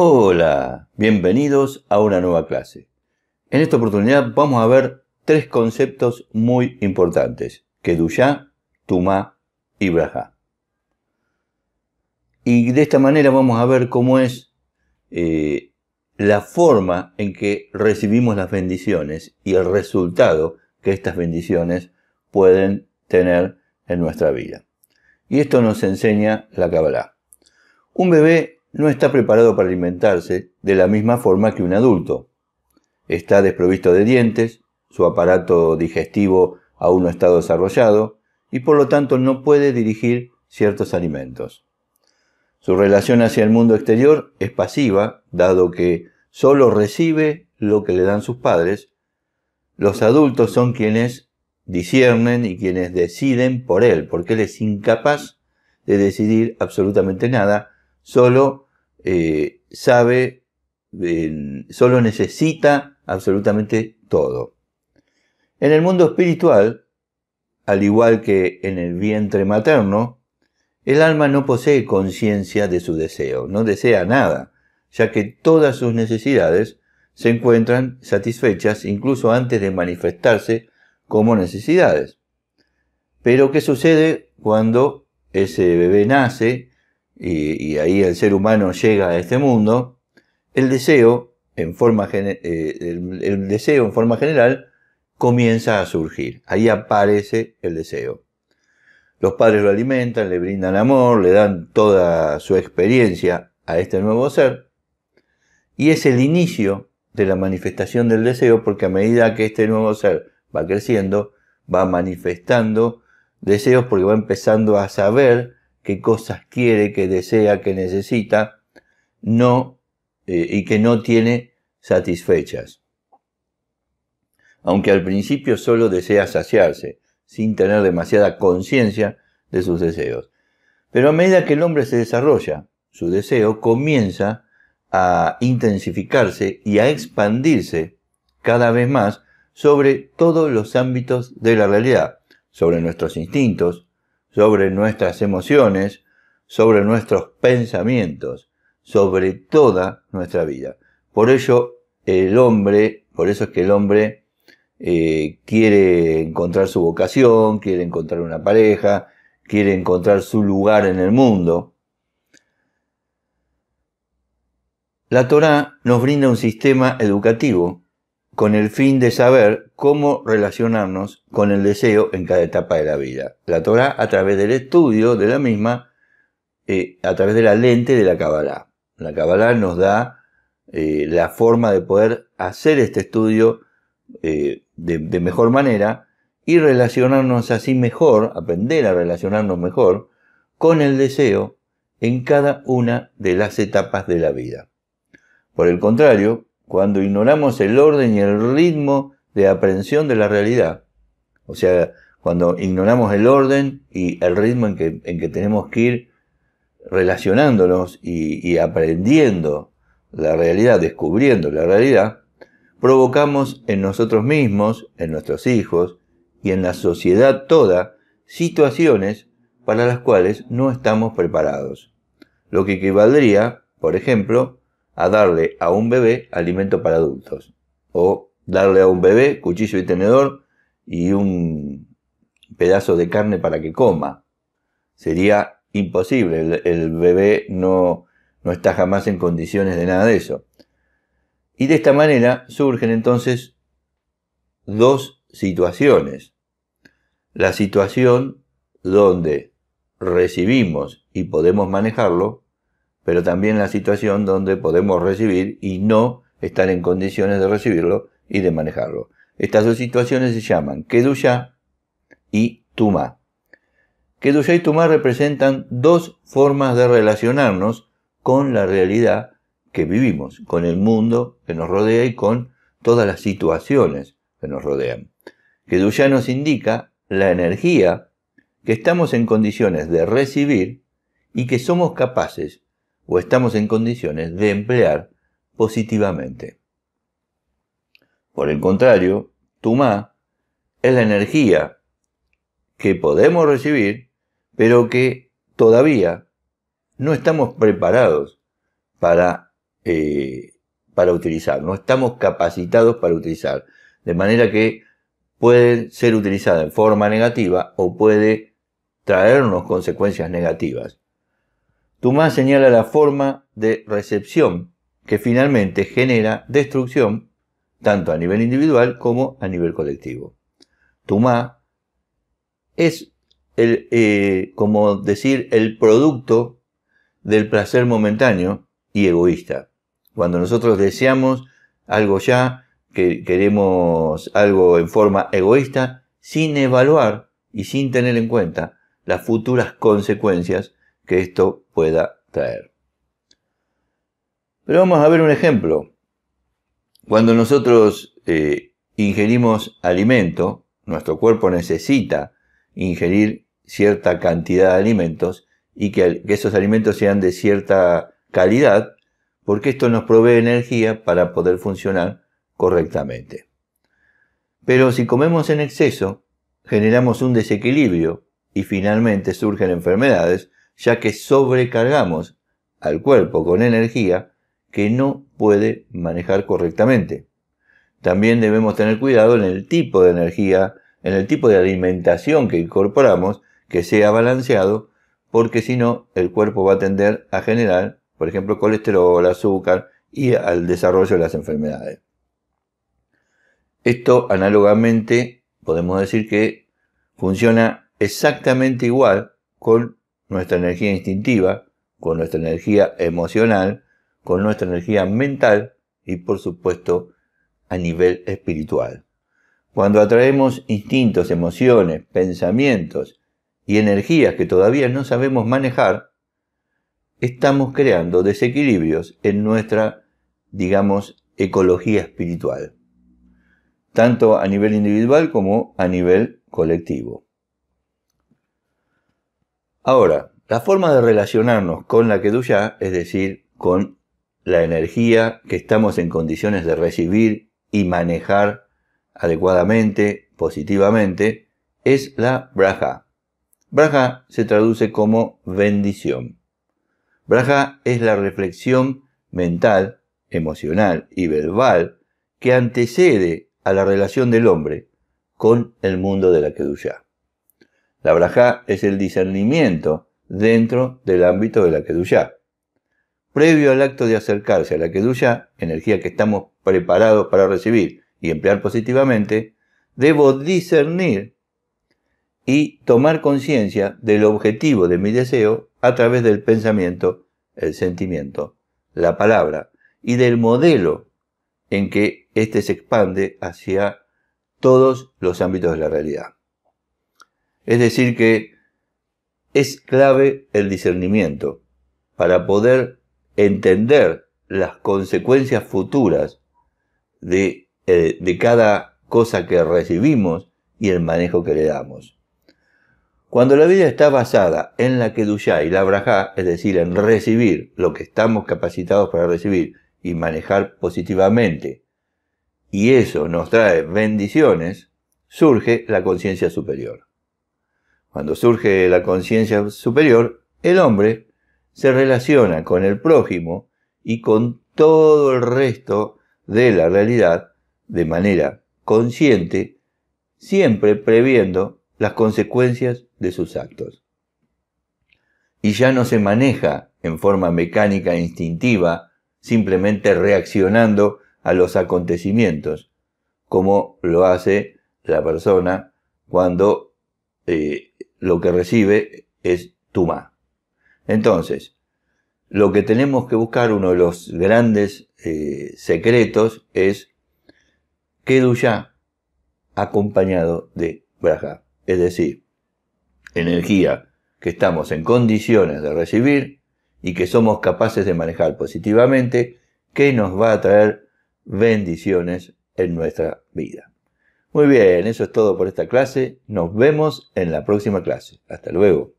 Hola, bienvenidos a una nueva clase. En esta oportunidad vamos a ver tres conceptos muy importantes, Kedushá, Tumá y Brajá. Y de esta manera vamos a ver cómo es eh, la forma en que recibimos las bendiciones y el resultado que estas bendiciones pueden tener en nuestra vida. Y esto nos enseña la Kabbalah. Un bebé no está preparado para alimentarse de la misma forma que un adulto. Está desprovisto de dientes, su aparato digestivo aún no está desarrollado y por lo tanto no puede dirigir ciertos alimentos. Su relación hacia el mundo exterior es pasiva, dado que solo recibe lo que le dan sus padres. Los adultos son quienes disciernen y quienes deciden por él, porque él es incapaz de decidir absolutamente nada, solo eh, sabe, solo necesita absolutamente todo. En el mundo espiritual, al igual que en el vientre materno, el alma no posee conciencia de su deseo, no desea nada, ya que todas sus necesidades se encuentran satisfechas incluso antes de manifestarse como necesidades. Pero ¿qué sucede cuando ese bebé nace y, ahí el ser humano llega a este mundo, el deseo en forma, eh, el deseo en forma general comienza a surgir. Ahí aparece el deseo. Los padres lo alimentan, le brindan amor, le dan toda su experiencia a este nuevo ser. Y es el inicio de la manifestación del deseo porque a medida que este nuevo ser va creciendo, va manifestando deseos porque va empezando a saber qué cosas quiere, que desea, que necesita, no, eh, y que no tiene satisfechas. Aunque al principio solo desea saciarse, sin tener demasiada conciencia de sus deseos. Pero a medida que el hombre se desarrolla, su deseo comienza a intensificarse y a expandirse cada vez más sobre todos los ámbitos de la realidad, sobre nuestros instintos, sobre nuestras emociones, sobre nuestros pensamientos, sobre toda nuestra vida. Por ello, el hombre, por eso es que el hombre eh, quiere encontrar su vocación, quiere encontrar una pareja, quiere encontrar su lugar en el mundo. La Torá nos brinda un sistema educativo con el fin de saber cómo relacionarnos con el deseo en cada etapa de la vida. La Torah a través del estudio de la misma, eh, a través de la lente de la Kabbalah. La Kabbalah nos da eh, la forma de poder hacer este estudio eh, de, mejor manera y relacionarnos así mejor, aprender a relacionarnos mejor con el deseo en cada una de las etapas de la vida. Por el contrario, cuando ignoramos el orden y el ritmo de aprehensión de la realidad. O sea, cuando ignoramos el orden y el ritmo en que, tenemos que ir relacionándonos y aprendiendo la realidad, descubriendo la realidad, provocamos en nosotros mismos, en nuestros hijos y en la sociedad toda situaciones para las cuales no estamos preparados. Lo que equivaldría, por ejemplo, a darle a un bebé alimento para adultos. O darle a un bebé cuchillo y tenedor y un pedazo de carne para que coma. Sería imposible, el, bebé no, no está jamás en condiciones de nada de eso. Y de esta manera surgen entonces dos situaciones. La situación donde recibimos y podemos manejarlo pero también la situación donde podemos recibir y no estar en condiciones de recibirlo y de manejarlo. Estas dos situaciones se llaman Kedusha y Tumá. Kedusha y Tuma representan dos formas de relacionarnos con la realidad que vivimos, con el mundo que nos rodea y con todas las situaciones que nos rodean. Kedusha nos indica la energía que estamos en condiciones de recibir y que somos capaces o estamos en condiciones de emplear positivamente. Por el contrario, Tumá es la energía que podemos recibir, pero que todavía no estamos preparados para, eh, para utilizar, no estamos capacitados para utilizar, de manera que puede ser utilizada en forma negativa o puede traernos consecuencias negativas. Tumá señala la forma de recepción que finalmente genera destrucción tanto a nivel individual como a nivel colectivo. Tumá es el, eh, como decir, el producto del placer momentáneo y egoísta. Cuando nosotros deseamos algo ya, que queremos algo en forma egoísta, sin evaluar y sin tener en cuenta las futuras consecuencias que esto pueda traer. Pero vamos a ver un ejemplo. Cuando nosotros eh, ingerimos alimento, nuestro cuerpo necesita ingerir cierta cantidad de alimentos y que esos alimentos sean de cierta calidad, porque esto nos provee energía para poder funcionar correctamente. Pero si comemos en exceso, generamos un desequilibrio y finalmente surgen enfermedades ya que sobrecargamos al cuerpo con energía que no puede manejar correctamente. También debemos tener cuidado en el tipo de energía, en el tipo de alimentación que incorporamos, que sea balanceado, porque si no, el cuerpo va a tender a generar, por ejemplo, colesterol, azúcar y al desarrollo de las enfermedades. Esto, análogamente, podemos decir que funciona exactamente igual con nuestra energía instintiva, con nuestra energía emocional, con nuestra energía mental y por supuesto a nivel espiritual. Cuando atraemos instintos, emociones, pensamientos y energías que todavía no sabemos manejar, estamos creando desequilibrios en nuestra, digamos, ecología espiritual, tanto a nivel individual como a nivel colectivo. Ahora, la forma de relacionarnos con la Keduya, es decir, con la energía que estamos en condiciones de recibir y manejar adecuadamente, positivamente, es la braja. Braja se traduce como bendición. Braja es la reflexión mental, emocional y verbal que antecede a la relación del hombre con el mundo de la keduya. La Braja es el discernimiento dentro del ámbito de la keduya. Previo al acto de acercarse a la Kedushá, energía que estamos preparados para recibir y emplear positivamente, debo discernir y tomar conciencia del objetivo de mi deseo a través del pensamiento, el sentimiento, la palabra y del modelo en que éste se expande hacia todos los ámbitos de la realidad. Es decir, que es clave el discernimiento para poder entender las consecuencias futuras eh, de, cada cosa que recibimos y el manejo que le damos. Cuando la vida está basada en la Kedushá y la Brajá, es decir, en recibir lo que estamos capacitados para recibir y manejar positivamente, y eso nos trae bendiciones, surge la conciencia superior. Cuando surge la conciencia superior, el hombre se relaciona con el prójimo y con todo el resto de la realidad de manera consciente, siempre previendo las consecuencias de sus actos. Y ya no se maneja en forma mecánica e instintiva, simplemente reaccionando a los acontecimientos, como lo hace la persona cuando eh, lo que recibe es tuma Entonces, lo que tenemos que buscar, uno de los grandes eh, secretos, es duya acompañado de Braja. Es decir, energía que estamos en condiciones de recibir y que somos capaces de manejar positivamente, que nos va a traer bendiciones en nuestra vida. Muy bien, eso es todo por esta clase. Nos vemos en la próxima clase. Hasta luego.